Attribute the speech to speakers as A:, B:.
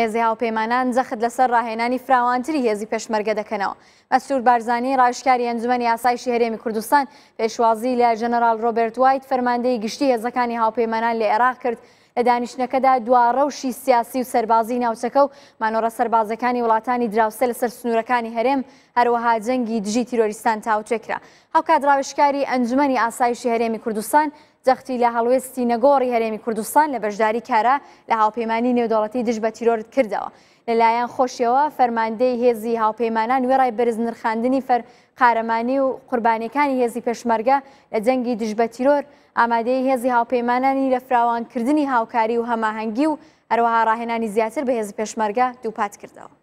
A: هێزی هاوپەیمانان جەخت لەسەر ڕاهێنانی فراوانتری هێزی پێشمەرگە دەکەنەوە مەسوور بارزانانی ڕایشکاری ئەنجومی یاسایشی هەرێمی کوردستان پێشوازی لە ژەنەرال ڕۆبرت وایت فەرماندەی گشتی هێزەکانی هاوپەیمانان لە عێراق کرد لە دانیشتەکەدا دوڕەوشی سیاسی و سەربازی ناوچەکە و مانۆرە سەربازەکانی وڵاتانی دراوسە لەسەر سنوورەکانی هەرێم هەروەها جەنگی دژی تیرۆریستان تاوتێکرا هاوکە دراوشکاری ئەنجومی ئاسایشی هەرێمی کوردستان جەختی لە هەڵوێستی نەگۆڕی هەرێمی کوردستان لە بەشداری کارە لە هاوپەیمانی نێودوڵەتی دژ بە تیرۆرت کردەوە. لەلایەن خۆشیەوە فەرماندەی هێزی هاوپەیمانان وێڕای بەرز نرخاندنی فەر قارەمانی و قوربانەکانی هێزی پێشمەرگە لە جەنگی دژبە تیرۆر ئامادەی هێزی هاوپەیمانانی لە فراوانکردنی هاو هاوکاری و هەماهەنگی و هەروەها ڕاهێنانی زیاتر بە هێز پێشمەرگە دووپات کردەوە.